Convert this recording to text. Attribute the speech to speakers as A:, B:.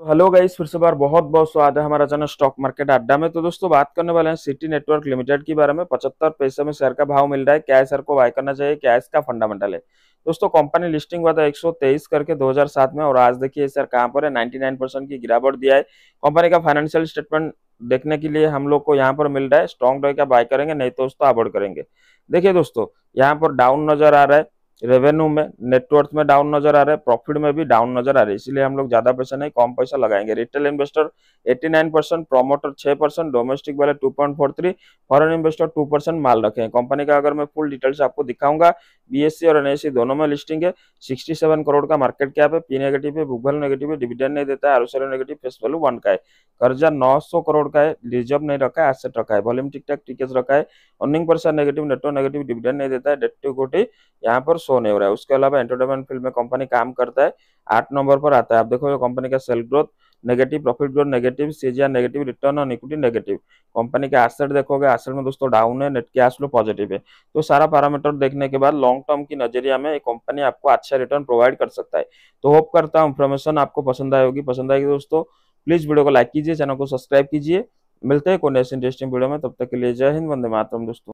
A: तो hello guys फिर से बार बहुत बहुत स्वागत है हमारा चैनल स्टॉक मार्केट अड्डा में तो दोस्तों बात करने वाले हैं सिटी नेटवर्क लिमिटेड के बारे में पचहत्तर पैसे में शेयर का भाव मिल रहा है क्या शेयर को बाय करना चाहिए क्या इसका फंडामेंटल है दोस्तों कंपनी लिस्टिंग हुआ था 123 करके 2007 में और आज देखिए शेयर कहाँ पर है 99 परसेंट की गिरावट दिया है कंपनी का फाइनेंशियल स्टेटमेंट देखने के लिए हम लोग को यहाँ पर मिल रहा है स्ट्रॉन्ग रहेगा बाय करेंगे नहीं तो दोस्तों अवॉर्ड करेंगे देखिए दोस्तों यहाँ पर डाउन नजर आ रहा है रेवेन्यू में नेटवर्थ में डाउन नजर आ रहा है प्रॉफिट में भी डाउन नजर आ रहा है इसलिए हम लोग ज्यादा पैसा नहीं कम पैसा लगाएंगे retail investor 89 percent promoter 6 percent domestic वाले 2.43 फॉरेन इन्वेस्टर 2 परसेंट माल रखे हैं कंपनी का अगर मैं फुल डिटेल्स आपको दिखाऊंगा बी और एनएससी दोनों में लिस्टिंग है सिक्सटी करोड़ का मार्केट कैप है पी नेगेटिव है भूगल नेगेटिव है डिविडेंड नहीं देता है R negative face value one का है कर्जा नौ करोड़ का है रिजर्व नहीं रखा है एसेट रखा है वॉल्यूम ठीक ठाक टिकेज रखा है earning percent negative network negative dividend नहीं देता है डेट टू कोटी यहाँ पर शो नहीं हो रहा है उसके अलावा एंटरटेनमेंट फील्ड में कंपनी काम करता है आठ नंबर पर आता है आप देखो कंपनी का sale growth negative profit growth negative CAGR negative return on equity negative company के एसेट देखोगे एसेट में दोस्तों डाउन है नेट कैश फ्लो पॉजिटिव है तो सारा पैरामीटर देखने के बाद लॉन्ग टर्म की नजरिया में कंपनी आपको अच्छा रिटर्न प्रोवाइड कर सकता है तो होप करता हूँ इन्फॉर्मेशन आपको पसंद आई होगी पसंद आएगी दोस्तों प्लीज वीडियो को लाइक कीजिए चैनल को सब्सक्राइब कीजिए मिलते हैं कोई नेक्स्ट इंटरेस्टिंग वीडियो में तब तक के लिए जय हिंद वंदे मातरम दोस्तों